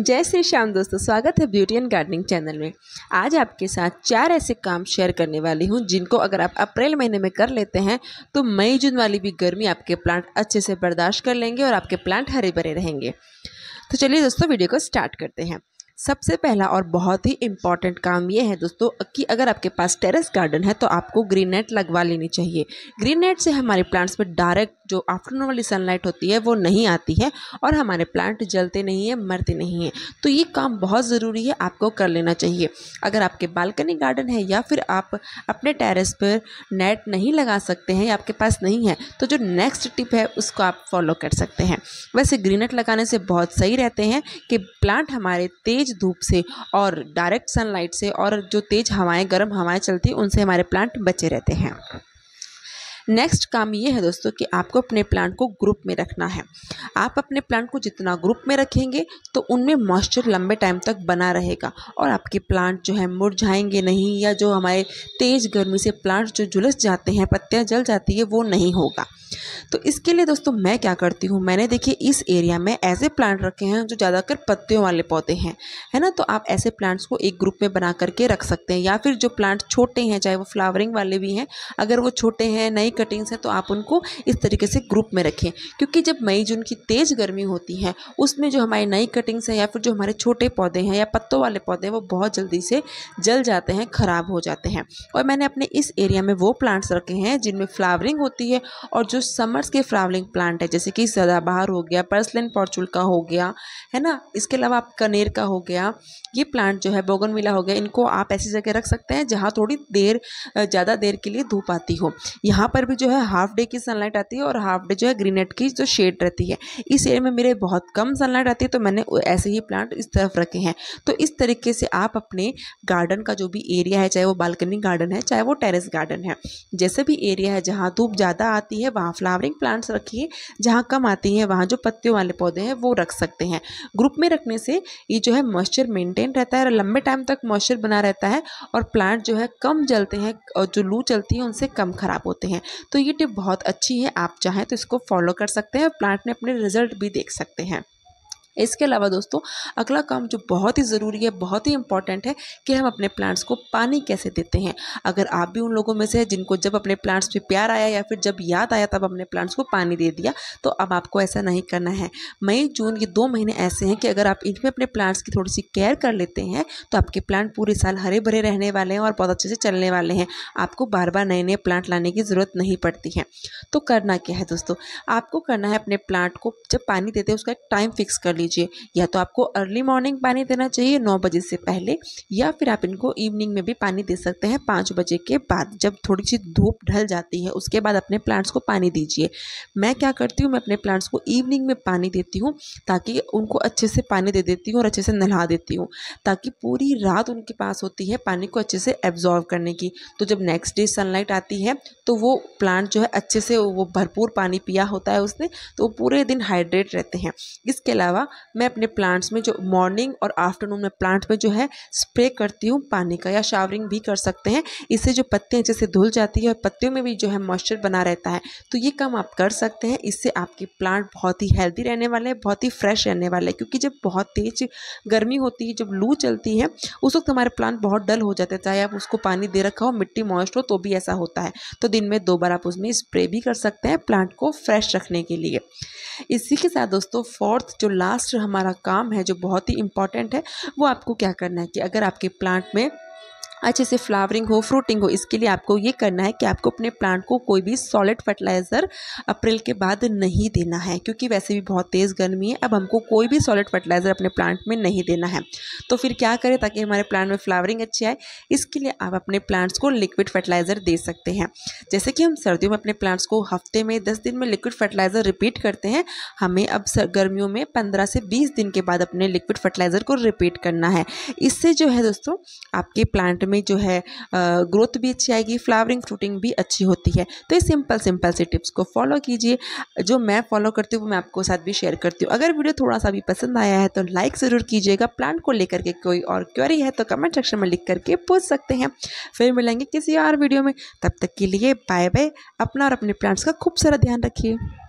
जय श्री श्याम दोस्तों स्वागत है ब्यूटी एंड गार्डनिंग चैनल में आज आपके साथ चार ऐसे काम शेयर करने वाली हूँ जिनको अगर आप अप्रैल महीने में कर लेते हैं तो मई जून वाली भी गर्मी आपके प्लांट अच्छे से बर्दाश्त कर लेंगे और आपके प्लांट हरे भरे रहेंगे तो चलिए दोस्तों वीडियो को स्टार्ट करते हैं सबसे पहला और बहुत ही इम्पॉर्टेंट काम ये है दोस्तों कि अगर आपके पास टेरेस गार्डन है तो आपको ग्रीन नेट लगवा लेनी चाहिए ग्रीन नेट से हमारे प्लांट्स पर डायरेक्ट जो आफ्टरनून वाली सनलाइट होती है वो नहीं आती है और हमारे प्लांट जलते नहीं है मरते नहीं हैं तो ये काम बहुत ज़रूरी है आपको कर लेना चाहिए अगर आपके बालकनी गार्डन है या फिर आप अपने टेरेस पर नेट नहीं लगा सकते हैं या आपके पास नहीं है तो जो नेक्स्ट टिप है उसको आप फॉलो कर सकते हैं वैसे ग्रीनट लगाने से बहुत सही रहते हैं कि प्लांट हमारे तेज़ धूप से और डायरेक्ट सनलाइट से और जो तेज़ हवाएँ गर्म हवाएँ चलती हैं उनसे हमारे प्लांट बचे रहते हैं नेक्स्ट काम ये है दोस्तों कि आपको अपने प्लांट को ग्रुप में रखना है आप अपने प्लांट को जितना ग्रुप में रखेंगे तो उनमें मॉइस्चर लंबे टाइम तक बना रहेगा और आपके प्लांट जो है मुरझाएंगे नहीं या जो हमारे तेज़ गर्मी से प्लांट जो झुलस जाते हैं पत्तियाँ जल जाती है वो नहीं होगा तो इसके लिए दोस्तों मैं क्या करती हूँ मैंने देखिए इस एरिया में ऐसे प्लांट रखे हैं जो ज़्यादातर पत्तियों वाले पौधे हैं है ना तो आप ऐसे प्लांट्स को एक ग्रुप में बना करके रख सकते हैं या फिर जो प्लांट छोटे हैं चाहे वो फ्लावरिंग वाले भी हैं अगर वो छोटे हैं नए कटिंग्स हैं तो आप उनको इस तरीके से ग्रुप में रखें क्योंकि जब मई जून की तेज़ गर्मी होती है उसमें जो हमारी नई कटिंग्स हैं या फिर जो हमारे छोटे पौधे हैं या पत्तों वाले पौधे हैं वो बहुत जल्दी से जल जाते हैं ख़राब हो जाते हैं और मैंने अपने इस एरिया में वो प्लांट्स रखे हैं जिनमें फ्लावरिंग होती है और जो समर्स के फ्लावरिंग प्लांट है जैसे कि सदाबहार हो गया पर्सलिन पॉर्चुल का हो गया है ना इसके अलावा आप कनेर का हो गया ये प्लांट जो है बोगनविला हो गया इनको आप ऐसी जगह रख सकते हैं जहाँ थोड़ी देर ज़्यादा देर के लिए धूप आती हो यहाँ पर पर भी जो है हाफ डे की सनलाइट आती है और हाफ डे जो है ग्रीनेट की जो शेड रहती है इस एरिया में मेरे बहुत कम सनलाइट आती है तो मैंने ऐसे ही प्लांट इस तरफ रखे हैं तो इस तरीके से आप अपने गार्डन का जो भी एरिया है चाहे वो बालकनी गार्डन है चाहे वो टेरेस गार्डन है जैसे भी एरिया है जहाँ धूप ज़्यादा आती है वहाँ फ्लावरिंग प्लांट्स रखिए जहाँ कम आती है वहाँ जो पत्तियों वाले पौधे हैं वो रख सकते हैं ग्रुप में रखने से ये जो है मॉइस्चर मेंटेन रहता है और लंबे टाइम तक मॉइस्चर बना रहता है और प्लांट जो है कम जलते हैं और जो लू चलती है उनसे कम ख़राब होते हैं तो ये टिप बहुत अच्छी है आप चाहें तो इसको फॉलो कर सकते हैं प्लांट में अपने रिजल्ट भी देख सकते हैं इसके अलावा दोस्तों अगला काम जो बहुत ही ज़रूरी है बहुत ही इंपॉर्टेंट है कि हम अपने प्लांट्स को पानी कैसे देते हैं अगर आप भी उन लोगों में से हैं जिनको जब अपने प्लांट्स पे प्यार आया या फिर जब याद आया तब अपने प्लांट्स को पानी दे दिया तो अब आपको ऐसा नहीं करना है मई जून ये दो महीने ऐसे हैं कि अगर आप इनमें अपने प्लांट्स की थोड़ी सी केयर कर लेते हैं तो आपके प्लांट पूरे साल हरे भरे रहने वाले हैं और बहुत अच्छे से चलने वाले हैं आपको बार बार नए नए प्लांट लाने की ज़रूरत नहीं पड़ती है तो करना क्या है दोस्तों आपको करना है अपने प्लांट को जब पानी देते हैं उसका टाइम फिक्स कर लीजिए लीजिए या तो आपको अर्ली मॉर्निंग पानी देना चाहिए नौ बजे से पहले या फिर आप इनको इवनिंग में भी पानी दे सकते हैं पाँच बजे के बाद जब थोड़ी सी धूप ढल जाती है उसके बाद अपने प्लांट्स को पानी दीजिए मैं क्या करती हूँ मैं अपने प्लांट्स को इवनिंग में पानी देती हूँ ताकि उनको अच्छे से पानी दे देती हूँ और अच्छे से नहा देती हूँ ताकि पूरी रात उनके पास होती है पानी को अच्छे से एब्जॉर्व करने की तो जब नेक्स्ट डे सनलाइट आती है तो वो प्लांट जो है अच्छे से वो भरपूर पानी पिया होता है उसने तो वो पूरे दिन हाइड्रेट रहते हैं इसके अलावा मैं अपने प्लांट्स में जो मॉर्निंग और आफ्टरनून में प्लांट में जो है स्प्रे करती हूँ पानी का या शावरिंग भी कर सकते हैं इससे जो पत्ते अच्छे जैसे धुल जाती है और पत्तियों में भी जो है मॉइस्चर बना रहता है तो ये काम आप कर सकते हैं इससे आपके प्लांट बहुत ही हेल्दी रहने वाले हैं बहुत ही फ्रेश रहने वाले हैं क्योंकि जब बहुत तेज गर्मी होती है जब लू चलती है उस वक्त हमारे प्लांट बहुत डल हो जाते हैं चाहे आप उसको पानी दे रखा हो मिट्टी मॉइस्ट हो तो भी ऐसा होता है तो दिन में दो बार आप उसमें स्प्रे भी कर सकते हैं प्लांट को फ्रेश रखने के लिए इसी के साथ दोस्तों फोर्थ जो लास्ट नेक्स्ट हमारा काम है जो बहुत ही इम्पॉर्टेंट है वो आपको क्या करना है कि अगर आपके प्लांट में अच्छे से फ्लावरिंग हो फ्रूटिंग हो इसके लिए आपको ये करना है कि आपको अपने प्लांट को कोई भी सॉलिड फर्टिलाइज़र अप्रैल के बाद नहीं देना है क्योंकि वैसे भी बहुत तेज़ गर्मी है अब हमको कोई भी सॉलिड फर्टिलाइज़र अपने प्लांट में नहीं देना है तो फिर क्या करें ताकि हमारे प्लांट में फ्लावरिंग अच्छी आए इसके लिए आप अपने प्लांट्स को लिक्विड फर्टिलाइज़र दे सकते हैं जैसे कि हम सर्दियों में अपने प्लांट्स को हफ्ते में दस दिन में लिक्विड फर्टिलाइज़र रिपीट करते हैं हमें अब गर्मियों में पंद्रह से बीस दिन के बाद अपने लिक्विड फर्टिलाइज़र को रिपीट करना है इससे जो है दोस्तों आपके प्लांट में हमें जो है ग्रोथ भी अच्छी आएगी फ्लावरिंग फ्रूटिंग भी अच्छी होती है तो ये सिंपल सिंपल से टिप्स को फॉलो कीजिए जो मैं फॉलो करती हूँ वो मैं आपको साथ भी शेयर करती हूँ अगर वीडियो थोड़ा सा भी पसंद आया है तो लाइक ज़रूर कीजिएगा प्लांट को लेकर के कोई और क्वेरी है तो कमेंट सेक्शन में लिख करके पूछ सकते हैं फिर मिलेंगे किसी और वीडियो में तब तक के लिए बाय बाय अपना और अपने प्लांट्स का खूब सारा ध्यान रखिए